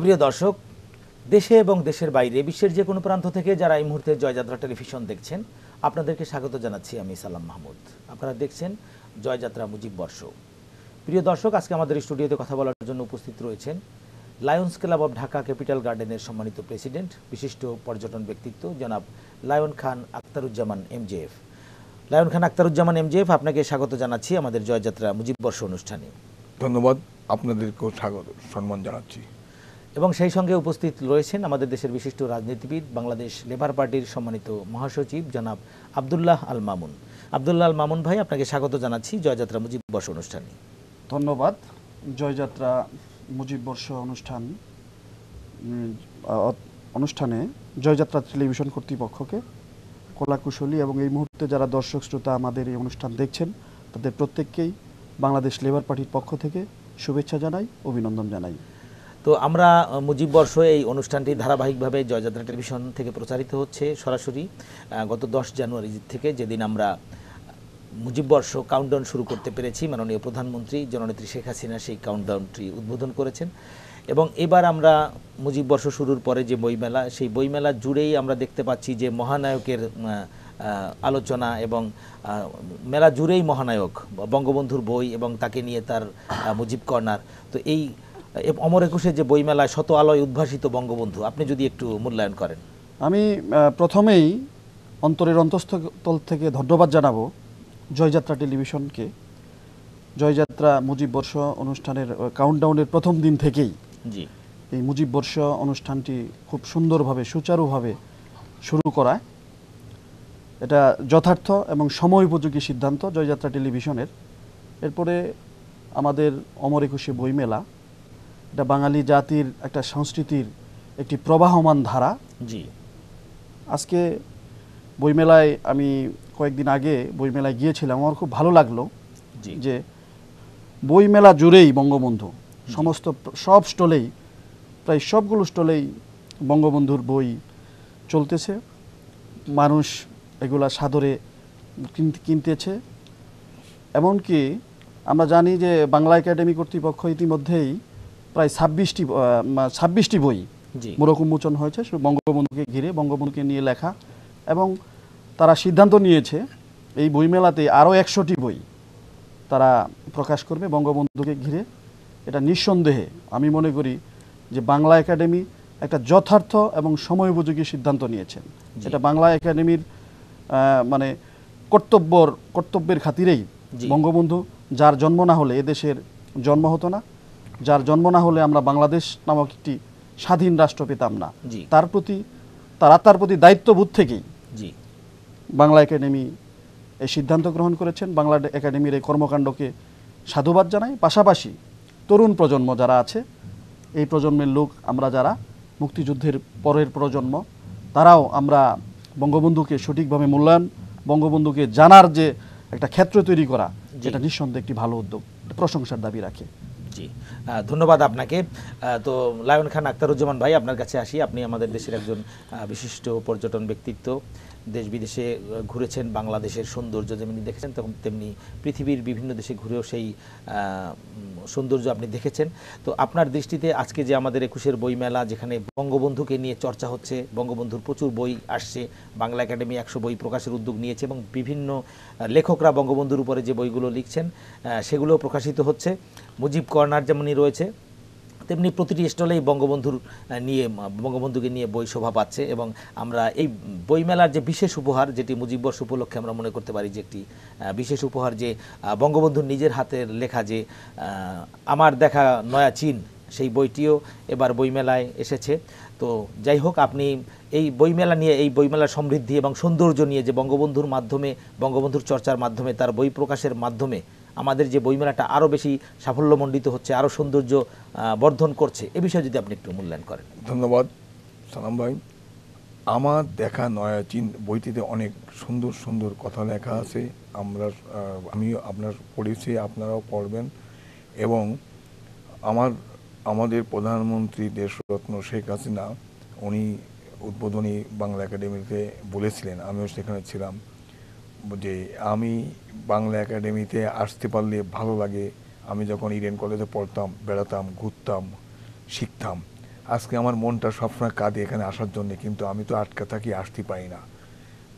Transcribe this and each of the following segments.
সুপ্রিয় দর্শক দেশে এবং দেশের বাইরে বিশ্বের যে কোনো প্রান্ত থেকে যারা এই মুহূর্তে জয়যাত্রা টেলিভিশন দেখছেন আপনাদেরকে স্বাগত জানাচ্ছি আমি সালাম মাহমুদ আপনারা দেখছেন জয়যাত্রা মুজিব বর্ষ প্রিয় দর্শক আজকে আমাদের স্টুডিওতে কথা বলার জন্য উপস্থিত রয়েছেন Lions Club of Dhaka Capital গার্ডেনের সম্মানিত প্রেসিডেন্ট বিশিষ্ট পর্যটন ব্যক্তিত্ব জনাব Lion Khan Akhtaruzzaman MJF Lion Khan Akhtaruzzaman MJF আপনাকে স্বাগত জানাচ্ছি আমাদের জয়যাত্রা মুজিব বর্ষ অনুষ্ঠানে ধন্যবাদ আপনাদেরকেও স্বাগত সম্মান জানাচ্ছি এবং সেই সঙ্গে উপস্থিত রয়েছেন আমাদের দেশের বিশিষ্ট রাজনীতিবিদ বাংলাদেশ লেবার পার্টির সম্মানিত মহাসচিব জনাব আবদুল্লাহ আল মামুন আবদুল্লাহ আল মামুন ভাই আপনাকে স্বাগত জানাচ্ছি জয়যাত্রা মুজিব বর্ষ অনুষ্ঠানে ধন্যবাদ জয়যাত্রা মুজিব বর্ষ অনুষ্ঠান অনুষ্ঠানে জয়যাত্রা টেলিভিশন কর্তৃপক্ষকে কলাকুশলী এবং এই মুহূর্তে যারা দর্শক শ্রোতা আমাদের এই অনুষ্ঠান দেখছেন তাদের প্রত্যেককেই বাংলাদেশ লেবার পার্টির পক্ষ থেকে শুভেচ্ছা জানাই অভিনন্দন জানাই তো আমরা মুজিব বর্ষ এই অনুষ্ঠানটি ধারাবাহিকভাবে জয়যাত্রা টেলিভিশন থেকে প্রচারিত হচ্ছে সরাসরি গত দশ জানুয়ারি থেকে যেদিন আমরা মুজিববর্ষ কাউন্টডাউন শুরু করতে পেরেছি মাননীয় প্রধানমন্ত্রী জননেত্রী শেখ হাসিনা সেই কাউন্টডাউনটি উদ্বোধন করেছেন এবং এবার আমরা মুজিববর্ষ শুরুর পরে যে বইমেলা সেই বইমেলা জুড়েই আমরা দেখতে পাচ্ছি যে মহানায়কের আলোচনা এবং মেলা জুড়েই মহানায়ক বঙ্গবন্ধুর বই এবং তাকে নিয়ে তার মুজিব কর্নার তো এই অমর একুশে যে বইমেলায় শত আলোয় উদ্ভাসিত বঙ্গবন্ধু আপনি যদি একটু মূল্যায়ন করেন আমি প্রথমেই অন্তরের অন্তস্থল থেকে ধন্যবাদ জানাবো জয়যাত্রা টেলিভিশনকে জয়যাত্রা মুজিব বর্ষ অনুষ্ঠানের কাউন্টডাউনের প্রথম দিন থেকেই জি এই মুজিব বর্ষ অনুষ্ঠানটি খুব সুন্দরভাবে সুচারুভাবে শুরু করা এটা যথার্থ এবং সময় উপযোগী সিদ্ধান্ত জয়যাত্রা টেলিভিশনের এরপরে আমাদের অমর একুশে বইমেলা এটা বাঙালি জাতির একটা সংস্কৃতির একটি প্রবাহমান ধারা জি আজকে বইমেলায় আমি কয়েকদিন আগে বইমেলায় গিয়েছিলাম আমার খুব ভালো লাগলো যে বইমেলা জুড়েই বঙ্গবন্ধু সমস্ত সব স্টলেই প্রায় সবগুলো স্টলেই বঙ্গবন্ধুর বই চলতেছে মানুষ এগুলা সাদরে কিনতেছে এমনকি আমরা জানি যে বাংলা একাডেমি কর্তৃপক্ষ ইতিমধ্যেই প্রায় ছাব্বিশটি ছাব্বিশটি বই মোড়ক উন্মোচন হয়েছে বঙ্গবন্ধুকে ঘিরে বঙ্গবন্ধুকে নিয়ে লেখা এবং তারা সিদ্ধান্ত নিয়েছে এই বইমেলাতে আরও একশোটি বই তারা প্রকাশ করবে বঙ্গবন্ধুকে ঘিরে এটা নিঃসন্দেহে আমি মনে করি যে বাংলা একাডেমি একটা যথার্থ এবং সময় উপযোগী সিদ্ধান্ত নিয়েছেন এটা বাংলা একাডেমির মানে কর্তব্যর কর্তব্যের খাতিরেই বঙ্গবন্ধু যার জন্ম না হলে এদেশের জন্ম হতো না যার জন্ম না হলে আমরা বাংলাদেশ নামক একটি স্বাধীন রাষ্ট্র পেতাম না তার প্রতি তারা তার প্রতি দায়িত্ববোধ থেকেই বাংলা একাডেমি এই সিদ্ধান্ত গ্রহণ করেছেন বাংলা একাডেমির এই কর্মকাণ্ডকে সাধুবাদ জানাই পাশাপাশি তরুণ প্রজন্ম যারা আছে এই প্রজন্মের লোক আমরা যারা মুক্তিযুদ্ধের পরের প্রজন্ম তারাও আমরা বঙ্গবন্ধুকে সঠিকভাবে মূল্যায়ন বঙ্গবন্ধুকে জানার যে একটা ক্ষেত্র তৈরি করা যেটা নিঃসন্দেহে একটি ভালো উদ্যোগ প্রশংসার দাবি রাখে জি ধন্যবাদ আপনাকে তো লায়ন খান আক্তারুজ্জামান ভাই আপনার কাছে আসি আপনি আমাদের দেশের একজন বিশিষ্ট পর্যটন ব্যক্তিত্ব দেশ বিদেশে ঘুরেছেন বাংলাদেশের সৌন্দর্য যেমনি দেখেছেন তখন তেমনি পৃথিবীর বিভিন্ন দেশে ঘুরেও সেই সৌন্দর্য আপনি দেখেছেন তো আপনার দৃষ্টিতে আজকে যে আমাদের একুশের বইমেলা যেখানে বঙ্গবন্ধুকে নিয়ে চর্চা হচ্ছে বঙ্গবন্ধুর প্রচুর বই আসছে বাংলা একাডেমি একশো বই প্রকাশের উদ্যোগ নিয়েছে এবং বিভিন্ন লেখকরা বঙ্গবন্ধুর উপরে যে বইগুলো লিখছেন সেগুলো প্রকাশিত হচ্ছে মুজিব কর্নার যেমনই রয়েছে তেমনি প্রতিটি স্টলেই বঙ্গবন্ধুর নিয়ে বঙ্গবন্ধুকে নিয়ে বই শোভা পাচ্ছে এবং আমরা এই বইমেলার যে বিশেষ উপহার যেটি মুজিব বর্ষ উপলক্ষে আমরা মনে করতে পারি যে একটি বিশেষ উপহার যে বঙ্গবন্ধুর নিজের হাতের লেখা যে আমার দেখা নয়া চীন সেই বইটিও এবার বইমেলায় এসেছে তো যাই হোক আপনি এই বইমেলা নিয়ে এই বইমেলার সমৃদ্ধি এবং সৌন্দর্য নিয়ে যে বঙ্গবন্ধুর মাধ্যমে বঙ্গবন্ধুর চর্চার মাধ্যমে তার বই প্রকাশের মাধ্যমে আমাদের যে বইমেলাটা আরও বেশি সাফল্যমণ্ডিত হচ্ছে আরও সৌন্দর্য বর্ধন করছে এ বিষয়ে যদি আপনি একটু মূল্যায়ন করেন ধন্যবাদ সালাম ভাই আমার দেখা নয়া চিন বইটিতে অনেক সুন্দর সুন্দর কথা লেখা আছে আমরা আমিও আপনার পড়েছি আপনারাও পড়বেন এবং আমার আমাদের প্রধানমন্ত্রী দেশরত্ন শেখ হাসিনা উনি উদ্বোধনী বাংলা একাডেমিতে বলেছিলেন আমিও সেখানে ছিলাম যে আমি বাংলা একাডেমিতে আসতে পারলে ভালো লাগে আমি যখন ইডেন কলেজে পড়তাম বেড়াতাম ঘুরতাম শিখতাম আজকে আমার মনটা সবসময় কাঁদে এখানে আসার জন্য কিন্তু আমি তো আটকা থাকি আসতে পারি না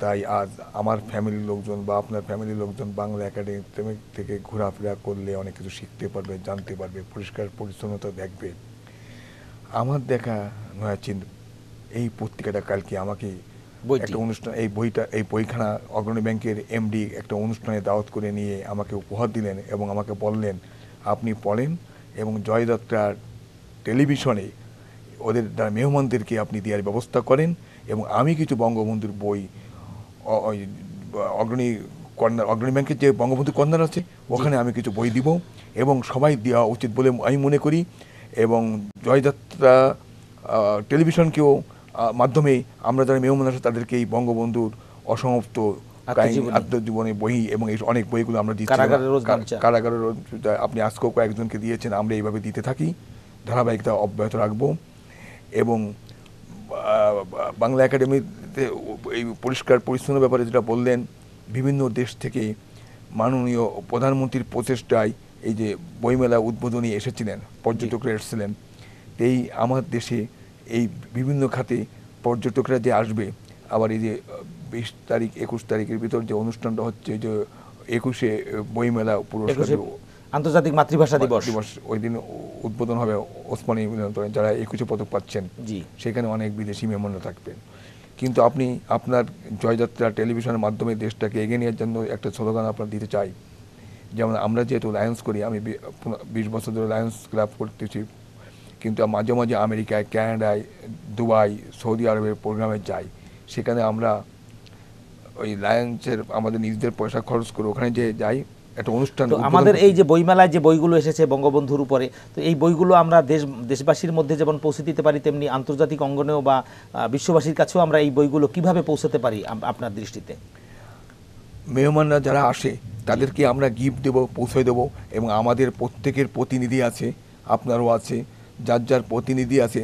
তাই আজ আমার ফ্যামিলির লোকজন বা আপনার ফ্যামিলির লোকজন বাংলা একাডেমি থেকে ঘোরাফেরা করলে অনেক কিছু শিখতে পারবে জানতে পারবে পরিষ্কার পরিচ্ছন্নতা দেখবে আমার দেখা নয়াচিন এই পত্রিকাটা কালকে আমাকে একটা অনুষ্ঠান এই বইটা এই বইখানা অগ্রণী ব্যাংকের এমডি একটা অনুষ্ঠানে দাওয়াত করে নিয়ে আমাকে উপহার দিলেন এবং আমাকে বললেন আপনি পড়েন এবং জয়যাত্রা টেলিভিশনে ওদের দ্বারা মেহমানদেরকে আপনি দেওয়ার ব্যবস্থা করেন এবং আমি কিছু বঙ্গবন্ধুর বই অগ্রণী কন্যা অগ্রণী ব্যাংকের যে বঙ্গবন্ধু কর্নার আছে ওখানে আমি কিছু বই দিব এবং সবাই দেওয়া উচিত বলে আমি মনে করি এবং জয়যাত্রা টেলিভিশনকেও মাধ্যমে আমরা যারা মেহমান আসে তাদেরকে এই বঙ্গবন্ধুর অসমাপ্ত আত্মজীবনী বই এবং এই অনেক বইগুলো আমরা দিচ্ছি কারাগারের আপনি আজকেও কয়েকজনকে দিয়েছেন আমরা এইভাবে দিতে থাকি ধারাবাহিকতা অব্যাহত রাখবো এবং বাংলা একাডেমিতে এই পরিষ্কার পরিচ্ছন্ন ব্যাপারে যেটা বললেন বিভিন্ন দেশ থেকে মাননীয় প্রধানমন্ত্রীর প্রচেষ্টায় এই যে বইমেলা উদ্বোধনী এসেছিলেন পর্যটকরা এসেছিলেন এই আমার দেশে এই বিভিন্ন খাতে পর্যটকরা যে আসবে আবার এই যে বিশ তারিখ একুশ তারিখের ভিতর যে অনুষ্ঠানটা হচ্ছে যে একুশে বইমেলা পুরস্কার আন্তর্জাতিক মাতৃভাষা দিবস দিবস ওই দিন উদ্বোধন হবে ওসমানী মিলনতনে যারা একুশে পদক পাচ্ছেন জি সেখানে অনেক বিদেশি মেহমানরা থাকবেন কিন্তু আপনি আপনার জয়যাত্রা টেলিভিশনের মাধ্যমে দেশটাকে এগিয়ে নেওয়ার জন্য একটা স্লোগান আপনার দিতে চাই যেমন আমরা যেহেতু লায়ন্স করি আমি বিশ বছর ধরে লায়ন্স ক্লাব করতেছি কিন্তু মাঝে মাঝে আমেরিকায় ক্যানাডায় দুবাই সৌদি আরবের প্রোগ্রামে যাই সেখানে আমরা ওই লায়েন্সের আমাদের নিজেদের পয়সা খরচ করে ওখানে যে যাই একটা অনুষ্ঠান আমাদের এই যে বইমেলায় যে বইগুলো এসেছে বঙ্গবন্ধুর উপরে তো এই বইগুলো আমরা দেশ দেশবাসীর মধ্যে যেমন পৌঁছে দিতে পারি তেমনি আন্তর্জাতিক অঙ্গনেও বা বিশ্ববাসীর কাছেও আমরা এই বইগুলো কিভাবে পৌঁছাতে পারি আপনার দৃষ্টিতে মেহমানরা যারা আসে তাদেরকে আমরা গিফট দেব পৌঁছে দেব এবং আমাদের প্রত্যেকের প্রতিনিধি আছে আপনারও আছে যার যার প্রতিনিধি আছে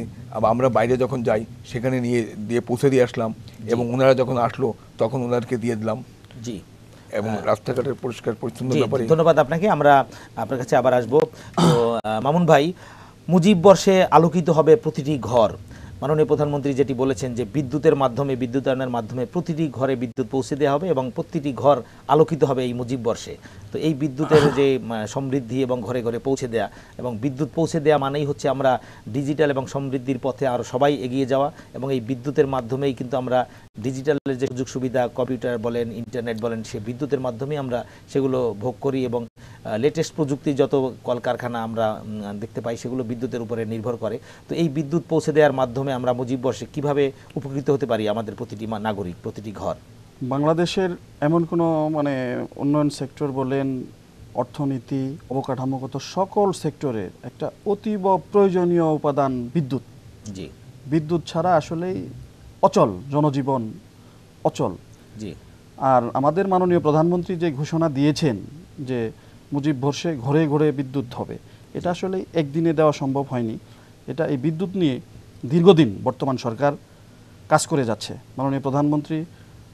আমরা বাইরে যখন যাই সেখানে নিয়ে দিয়ে পৌঁছে দিয়ে আসলাম এবং ওনারা যখন আসলো তখন ওনাদেরকে দিয়ে দিলাম জি এবং রাস্তাঘাটের পরিষ্কার পরিচ্ছন্ন ব্যাপারে ধন্যবাদ আপনাকে আমরা আপনার কাছে আবার আসবো তো মামুন ভাই মুজিব বর্ষে আলোকিত হবে প্রতিটি ঘর মাননীয় প্রধানমন্ত্রী যেটি বলেছেন যে বিদ্যুতের মাধ্যমে বিদ্যুতায়নের মাধ্যমে প্রতিটি ঘরে বিদ্যুৎ পৌঁছে দেওয়া হবে এবং প্রতিটি ঘর আলোকিত হবে এই মুজিব বর্ষে তো এই বিদ্যুতের যে সমৃদ্ধি এবং ঘরে ঘরে পৌঁছে দেয়া এবং বিদ্যুৎ পৌঁছে দেওয়া মানেই হচ্ছে আমরা ডিজিটাল এবং সমৃদ্ধির পথে আরও সবাই এগিয়ে যাওয়া এবং এই বিদ্যুতের মাধ্যমেই কিন্তু আমরা ডিজিটালের যে সুযোগ সুবিধা কম্পিউটার বলেন ইন্টারনেট বলেন সে বিদ্যুতের মাধ্যমে আমরা সেগুলো ভোগ করি এবং লেটেস্ট প্রযুক্তি যত কলকারখানা আমরা দেখতে পাই সেগুলো বিদ্যুতের উপরে নির্ভর করে তো এই বিদ্যুৎ পৌঁছে দেওয়ার মাধ্যমে আমরা মুজিব বর্ষে কীভাবে উপকৃত হতে পারি আমাদের প্রতিটি নাগরিক প্রতিটি ঘর বাংলাদেশের এমন কোনো মানে উন্নয়ন সেক্টর বলেন অর্থনীতি অবকাঠামোগত সকল সেক্টরের একটা অতীব প্রয়োজনীয় উপাদান বিদ্যুৎ জি বিদ্যুৎ ছাড়া আসলেই অচল জনজীবন অচল জি আর আমাদের মাননীয় প্রধানমন্ত্রী যে ঘোষণা দিয়েছেন যে মুজিব ভরসে ঘরে ঘরে বিদ্যুৎ হবে এটা আসলে একদিনে দেওয়া সম্ভব হয়নি এটা এই বিদ্যুৎ নিয়ে দীর্ঘদিন বর্তমান সরকার কাজ করে যাচ্ছে মাননীয় প্রধানমন্ত্রী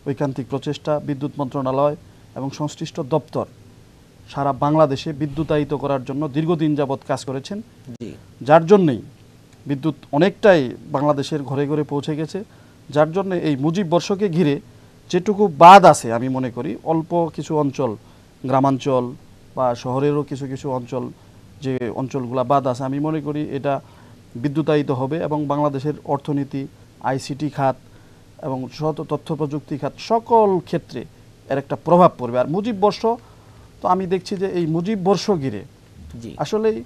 ঐকান্তিক প্রচেষ্টা বিদ্যুৎ মন্ত্রণালয় এবং সংশ্লিষ্ট দপ্তর সারা বাংলাদেশে বিদ্যুতায়িত করার জন্য দীর্ঘদিন যাবৎ কাজ করেছেন যার জন্যেই বিদ্যুৎ অনেকটাই বাংলাদেশের ঘরে ঘরে পৌঁছে গেছে যার জন্য এই মুজিব বর্ষকে ঘিরে যেটুকু বাদ আছে আমি মনে করি অল্প কিছু অঞ্চল গ্রামাঞ্চল বা শহরেরও কিছু কিছু অঞ্চল যে অঞ্চলগুলো বাদ আছে আমি মনে করি এটা বিদ্যুতায়িত হবে এবং বাংলাদেশের অর্থনীতি আইসিটি খাত এবং সত তথ্য প্রযুক্তি খাত সকল ক্ষেত্রে এর একটা প্রভাব পড়বে আর মুজিব বর্ষ তো আমি দেখছি যে এই মুজিব বর্ষ ঘিরে আসলেই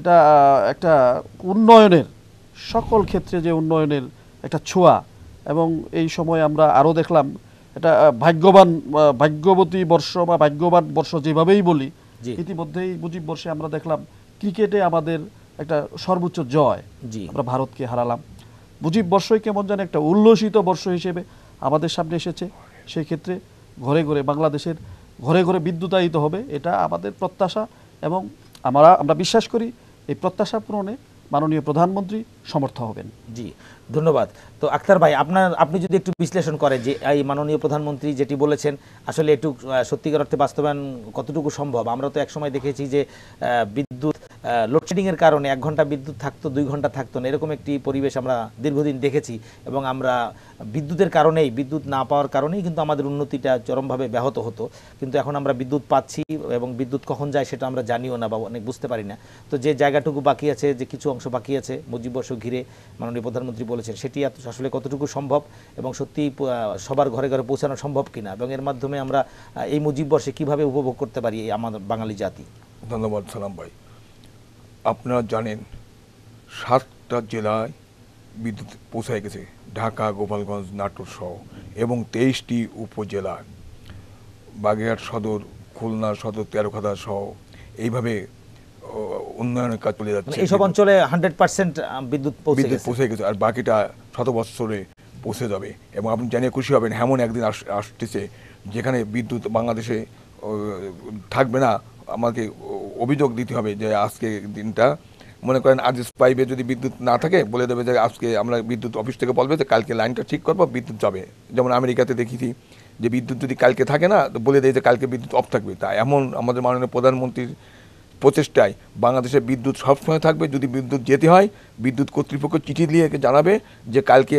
এটা একটা উন্নয়নের সকল ক্ষেত্রে যে উন্নয়নের একটা ছোঁয়া এবং এই সময় আমরা আরও দেখলাম এটা ভাগ্যবান ভাগ্যবতী বর্ষ বা ভাগ্যবান বর্ষ যেভাবেই বলি ইতিমধ্যেই মুজিব বর্ষে আমরা দেখলাম ক্রিকেটে আমাদের একটা সর্বোচ্চ জয় আমরা ভারতকে হারালাম মুজিব বর্ষই কেমন যেন একটা উল্লসিত বর্ষ হিসেবে আমাদের সামনে এসেছে সেই ক্ষেত্রে ঘরে ঘরে বাংলাদেশের ঘরে ঘরে বিদ্যুতায়িত হবে এটা আমাদের প্রত্যাশা এবং আমরা আমরা বিশ্বাস করি এই প্রত্যাশা পূরণে মাননীয় প্রধানমন্ত্রী সমর্থ হবেন জি ধন্যবাদ তো আক্তার ভাই আপনার আপনি যদি একটু বিশ্লেষণ করেন যে এই মাননীয় প্রধানমন্ত্রী যেটি বলেছেন আসলে একটু সত্যিকার অর্থে বাস্তবায়ন কতটুকু সম্ভব আমরা তো একসময় দেখেছি যে বিদ্যুৎ লোডশেডিংয়ের কারণে এক ঘন্টা বিদ্যুৎ থাকতো দুই ঘন্টা থাকতো না এরকম একটি পরিবেশ আমরা দীর্ঘদিন দেখেছি এবং আমরা বিদ্যুতের কারণেই বিদ্যুৎ না পাওয়ার কারণেই কিন্তু আমাদের উন্নতিটা চরমভাবে ব্যাহত হতো কিন্তু এখন আমরা বিদ্যুৎ পাচ্ছি এবং বিদ্যুৎ কখন যায় সেটা আমরা জানিও না বা অনেক বুঝতে পারি না তো যে জায়গাটুকু বাকি আছে যে কিছু অংশ বাকি আছে মুজিববর্ষ ঘিরে মাননীয় প্রধানমন্ত্রী বলেছেন সেটি আসলে কতটুকু সম্ভব এবং সত্যি সবার ঘরে ঘরে পৌঁছানো সম্ভব কিনা এবং এর মাধ্যমে আমরা এই মুজিববর্ষে কিভাবে উপভোগ করতে পারি আমার বাঙালি জাতি ধন্যবাদ সালাম ভাই আপনারা জানেন সাতটা জেলায় বিদ্যুৎ পৌঁছায় গেছে ঢাকা গোপালগঞ্জ নাটোর সহ এবং তেইশটি উপজেলায় বাগেরহাট সদর খুলনা সদর তেরোখাদা সহ এইভাবে উন্নয়নের কাজ চলে যাচ্ছে এইসব অঞ্চলে হান্ড্রেড পার্সেন্ট বিদ্যুৎ বিদ্যুৎ পৌঁছে গেছে আর বাকিটা শত বৎসরে পৌঁছে যাবে এবং আপনি জানিয়ে খুশি হবেন এমন একদিন আস আসতেছে যেখানে বিদ্যুৎ বাংলাদেশে থাকবে না আমাকে অভিযোগ দিতে হবে যে আজকে দিনটা মনে করেন আজ পাইপে যদি বিদ্যুৎ না থাকে বলে দেবে যে আজকে আমরা বিদ্যুৎ অফিস থেকে বলবে যে কালকে লাইনটা ঠিক করবো বিদ্যুৎ যাবে যেমন আমেরিকাতে দেখেছি যে বিদ্যুৎ যদি কালকে থাকে না তো বলে দেয় যে কালকে বিদ্যুৎ অফ থাকবে তা এমন আমাদের মাননীয় প্রধানমন্ত্রীর প্রচেষ্টায় বাংলাদেশে বিদ্যুৎ সবসময় থাকবে যদি বিদ্যুৎ যেতে হয় বিদ্যুৎ কর্তৃপক্ষ চিঠি দিয়ে জানাবে যে কালকে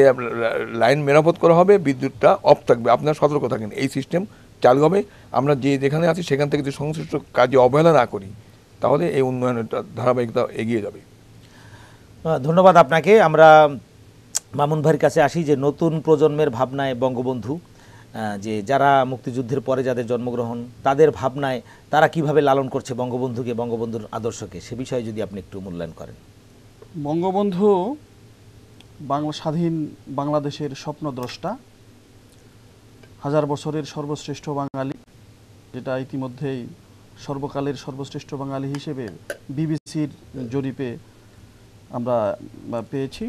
লাইন মেরামত করা হবে বিদ্যুৎটা অফ থাকবে আপনারা সতর্ক থাকেন এই সিস্টেম চালু হবে আমরা যে যেখানে আছি সেখান থেকে যদি সংশ্লিষ্ট কাজে অবহেলা না করি তাহলে এই উন্নয়নের ধারাবাহিকতা এগিয়ে যাবে ধন্যবাদ আপনাকে আমরা মামুন ভাইয়ের কাছে আসি যে নতুন প্রজন্মের ভাবনায় বঙ্গবন্ধু যে যারা মুক্তিযুদ্ধের পরে যাদের জন্মগ্রহণ তাদের ভাবনায় তারা কিভাবে লালন করছে বঙ্গবন্ধুকে বঙ্গবন্ধুর আদর্শকে সে বিষয়ে যদি আপনি একটু মূল্যায়ন করেন বঙ্গবন্ধু বাংলা স্বাধীন বাংলাদেশের স্বপ্নদ্রষ্টা হাজার বছরের সর্বশ্রেষ্ঠ বাঙালি যেটা ইতিমধ্যেই সর্বকালের সর্বশ্রেষ্ঠ বাঙালি হিসেবে বিবিসির জরিপে আমরা পেয়েছি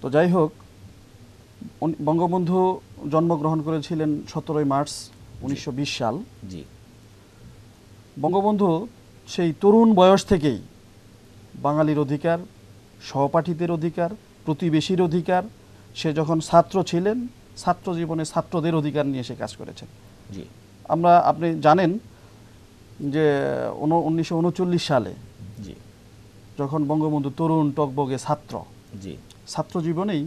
তো যাই হোক বঙ্গবন্ধু জন্মগ্রহণ করেছিলেন সতেরোই মার্চ উনিশশো সাল জি বঙ্গবন্ধু সেই তরুণ বয়স থেকেই বাঙালির অধিকার সহপাঠীদের অধিকার প্রতিবেশীর অধিকার সে যখন ছাত্র ছিলেন ছাত্র জীবনে ছাত্রদের অধিকার নিয়ে সে কাজ করেছেন জি আমরা আপনি জানেন যে উনিশশো সালে জি যখন বঙ্গবন্ধু তরুণ টকবগে ছাত্র জি ছাত্র জীবনেই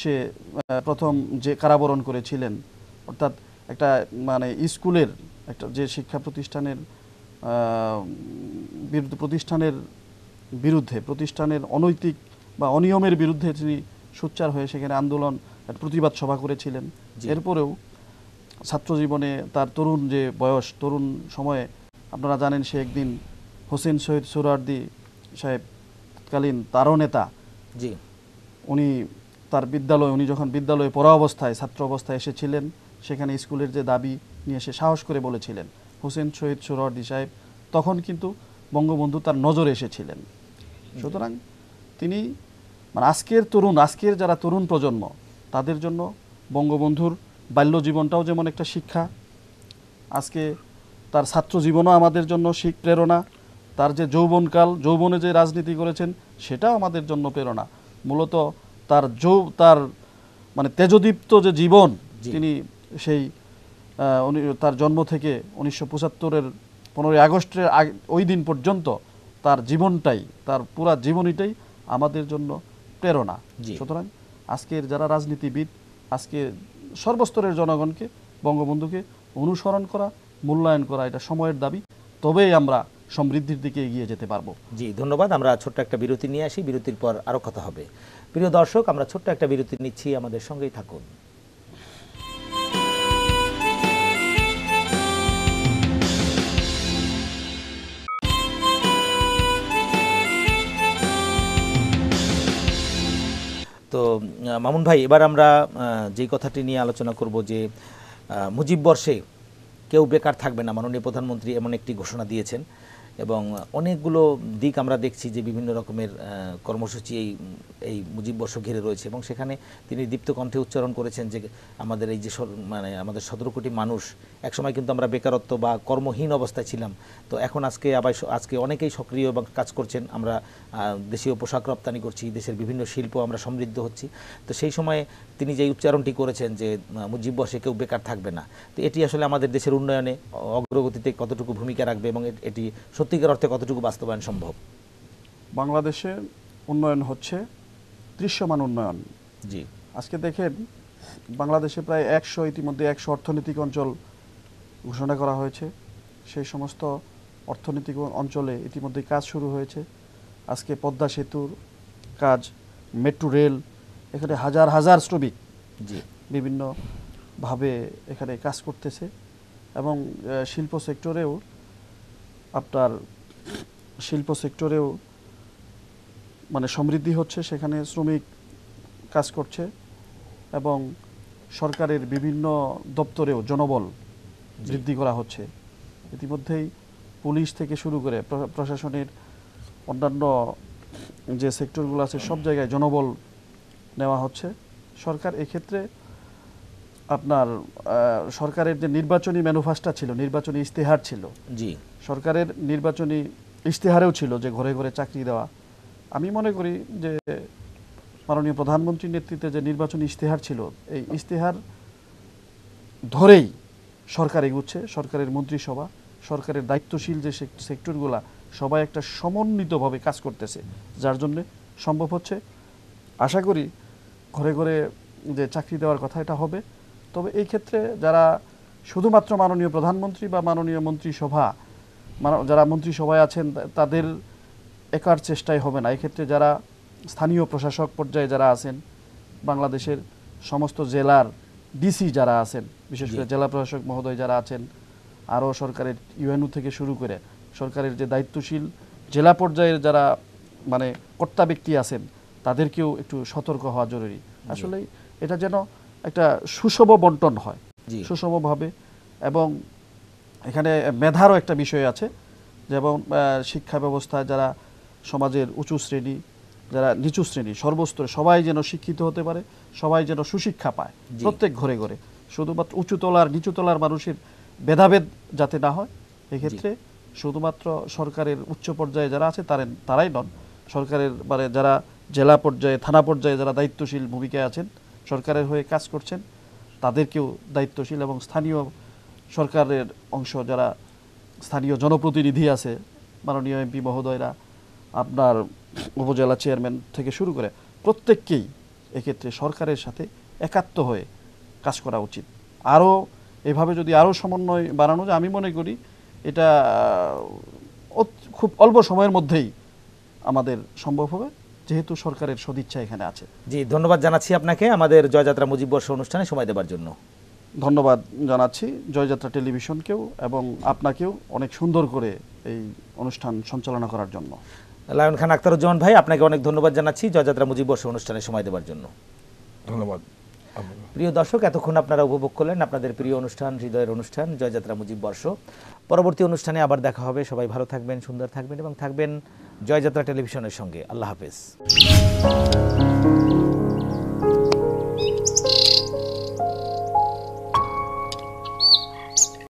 সে প্রথম যে কারাবরণ করেছিলেন অর্থাৎ একটা মানে স্কুলের একটা যে শিক্ষা প্রতিষ্ঠানের বিরুদ্ধে প্রতিষ্ঠানের বিরুদ্ধে প্রতিষ্ঠানের অনৈতিক বা অনিয়মের বিরুদ্ধে তিনি সোচ্চার হয়ে সেখানে আন্দোলন প্রতিবাদ সভা করেছিলেন এরপরেও ছাত্র জীবনে তার তরুণ যে বয়স তরুণ সময়ে আপনারা জানেন সে একদিন হোসেন শহীদ সোরার্দি সাহেব তৎকালীন তার নেতা জি উনি তার বিদ্যালয় উনি যখন বিদ্যালয়ে পড়া অবস্থায় ছাত্র অবস্থায় এসেছিলেন সেখানে স্কুলের যে দাবি নিয়ে সে সাহস করে বলেছিলেন হোসেন শহীদ সোহরার্দি সাহেব তখন কিন্তু বঙ্গবন্ধু তার নজরে এসেছিলেন সুতরাং তিনি মানে আজকের তরুণ আজকের যারা তরুণ প্রজন্ম তাদের জন্য বঙ্গবন্ধুর বাল্য জীবনটাও যেমন একটা শিক্ষা আজকে তার ছাত্র জীবনও আমাদের জন্য শিখ প্রেরণা তার যে যৌবনকাল যৌবনে যে রাজনীতি করেছেন সেটাও আমাদের জন্য প্রেরণা মূলত তার যৌ তার মানে তেজদীপ্ত যে জীবন তিনি সেই তার জন্ম থেকে উনিশশো পঁচাত্তরের পনেরোই আগস্টের ওই দিন পর্যন্ত তার জীবনটাই তার পুরা জীবনীটাই আমাদের জন্য প্রেরণা সুতরাং আজকের যারা রাজনীতিবিদ আজকে সর্বস্তরের জনগণকে বঙ্গবন্ধুকে অনুসরণ করা মূল্যায়ন করা এটা সময়ের দাবি তবেই আমরা সমৃদ্ধির দিকে এগিয়ে যেতে পারবো জি ধন্যবাদ আমরা ছোট্ট একটা বিরতি নিয়ে আসি বিরতির পর আরও কথা হবে প্রিয় দর্শক আমরা ছোট্ট একটা বিরতি নিচ্ছি আমাদের সঙ্গেই থাকুন তো মামুন ভাই এবার আমরা যেই কথাটি নিয়ে আলোচনা করব যে মুজিব বর্ষে কেউ বেকার থাকবে না মাননীয় প্রধানমন্ত্রী এমন একটি ঘোষণা দিয়েছেন এবং অনেকগুলো দিক আমরা দেখছি যে বিভিন্ন রকমের কর্মসূচি এই এই মুজিব বর্ষ ঘিরে রয়েছে এবং সেখানে তিনি দীপ্ত কণ্ঠে উচ্চারণ করেছেন যে আমাদের এই যে মানে আমাদের সতেরো কোটি মানুষ একসময় কিন্তু আমরা বেকারত্ব বা কর্মহীন অবস্থায় ছিলাম তো এখন আজকে আবার আজকে অনেকেই সক্রিয় এবং কাজ করছেন আমরা দেশীয় পোশাক রপ্তানি করছি দেশের বিভিন্ন শিল্প আমরা সমৃদ্ধ হচ্ছি তো সেই সময়ে তিনি যে উচ্চারণটি করেছেন যে মুজিব বসে কেউ বেকার থাকবে না তো এটি আসলে আমাদের দেশের উন্নয়নে অগ্রগতিতে কতটুকু ভূমিকা রাখবে এবং এটি সত্যিকার অর্থে কতটুকু বাস্তবায়ন সম্ভব বাংলাদেশে উন্নয়ন হচ্ছে দৃশ্যমান উন্নয়ন জি আজকে দেখেন বাংলাদেশে প্রায় একশো ইতিমধ্যে একশো অর্থনৈতিক অঞ্চল ঘোষণা করা হয়েছে সেই সমস্ত অর্থনৈতিক অঞ্চলে ইতিমধ্যে কাজ শুরু হয়েছে আজকে পদ্মা সেতুর কাজ মেট্রো রেল এখানে হাজার হাজার শ্রমিক বিভিন্ন ভাবে এখানে কাজ করতেছে এবং শিল্প সেক্টরেও আপনার শিল্প সেক্টরেও মানে সমৃদ্ধি হচ্ছে সেখানে শ্রমিক কাজ করছে এবং সরকারের বিভিন্ন দপ্তরেও জনবল বৃদ্ধি করা হচ্ছে ইতিমধ্যেই পুলিশ থেকে শুরু করে প্রশাসনের অন্যান্য যে সেক্টরগুলো আছে সব জায়গায় জনবল নেওয়া হচ্ছে সরকার এক্ষেত্রে আপনার সরকারের যে নির্বাচনী ম্যানুফাস্টা ছিল নির্বাচনী ইস্তেহার ছিল জি সরকারের নির্বাচনী ইশতেহারেও ছিল যে ঘরে ঘরে চাকরি দেওয়া আমি মনে করি যে মাননীয় প্রধানমন্ত্রীর নেতৃত্বে যে নির্বাচনী ইশতেহার ছিল এই ইশতেহার ধরেই সরকার এগুচ্ছে সরকারের মন্ত্রিসভা সরকারের দায়িত্বশীল যে সেক্টরগুলা সবাই একটা সমন্বিতভাবে কাজ করতেছে যার জন্য সম্ভব হচ্ছে আশা করি ঘরে ঘরে যে চাকরি দেওয়ার কথা এটা হবে তবে এই ক্ষেত্রে যারা শুধুমাত্র মাননীয় প্রধানমন্ত্রী বা মাননীয় মন্ত্রিসভা যারা মন্ত্রিসভায় আছেন তাদের একার চেষ্টাই হবে না এক্ষেত্রে যারা স্থানীয় প্রশাসক পর্যায়ে যারা আছেন বাংলাদেশের সমস্ত জেলার ডিসি যারা আছেন বিশেষ করে জেলা প্রশাসক মহোদয় যারা আছেন আরও সরকারের ইউএনও থেকে শুরু করে সরকারের যে দায়িত্বশীল জেলা পর্যায়ের যারা মানে কর্তা ব্যক্তি আছেন তাদেরকেও একটু সতর্ক হওয়া জরুরি আসলে এটা যেন একটা সুষম বন্টন হয় সুষমভাবে এবং এখানে মেধারও একটা বিষয় আছে যেমন শিক্ষা ব্যবস্থায় যারা সমাজের উঁচু শ্রেণী যারা নিচু শ্রেণী সর্বস্তরে সবাই যেন শিক্ষিত হতে পারে সবাই যেন সুশিক্ষা পায় প্রত্যেক ঘরে ঘরে শুধুমাত্র উঁচুতলার নিচুতলার মানুষের ভেদাভেদ যাতে না হয় এক্ষেত্রে শুধুমাত্র সরকারের উচ্চ পর্যায়ে যারা আছে তারা তারাই নন সরকারের মানে যারা জেলা পর্যায়ে থানা পর্যায়ে যারা দায়িত্বশীল ভূমিকায় আছেন সরকারের হয়ে কাজ করছেন তাদেরকেও দায়িত্বশীল এবং স্থানীয় সরকারের অংশ যারা স্থানীয় জনপ্রতিনিধি আছে মাননীয় এমপি মহোদয়রা আপনার উপজেলা চেয়ারম্যান থেকে শুরু করে প্রত্যেককেই এক্ষেত্রে সরকারের সাথে একাত্ম হয়ে কাজ করা উচিত আরও এভাবে যদি আরও সমন্বয় বাড়ানো যায় আমি মনে করি এটা খুব অল্প সময়ের মধ্যেই আমাদের সম্ভব হবে যেহেতু সরকারের সদিচ্ছা এখানে আছে জি ধন্যবাদ জানাচ্ছি আপনাকে আমাদের জয়যাত্রা মুজিব বর্ষ অনুষ্ঠানে সময় দেওয়ার জন্য ধন্যবাদ জানাচ্ছি জয়যাত্রা টেলিভিশনকেও এবং আপনাকেও অনেক সুন্দর করে এই অনুষ্ঠান সঞ্চালনা করার জন্য লায়ন খান আখতারুজ্জামান ভাই আপনাকে অনেক ধন্যবাদ জানাচ্ছি জয়যাত্রা মুজিব বর্ষ অনুষ্ঠানে সময় দেওয়ার জন্য ধন্যবাদ প্রিয় দর্শক এতক্ষণ আপনারা উপভোগ করলেন আপনাদের প্রিয় অনুষ্ঠান হৃদয়ের অনুষ্ঠান জয়যাত্রা মুজিব বর্ষ পরবর্তী অনুষ্ঠানে আবার দেখা হবে সবাই ভালো থাকবেন সুন্দর থাকবেন এবং থাকবেন জয়যাত্রা টেলিভিশনের সঙ্গে আল্লাহ হাফেজ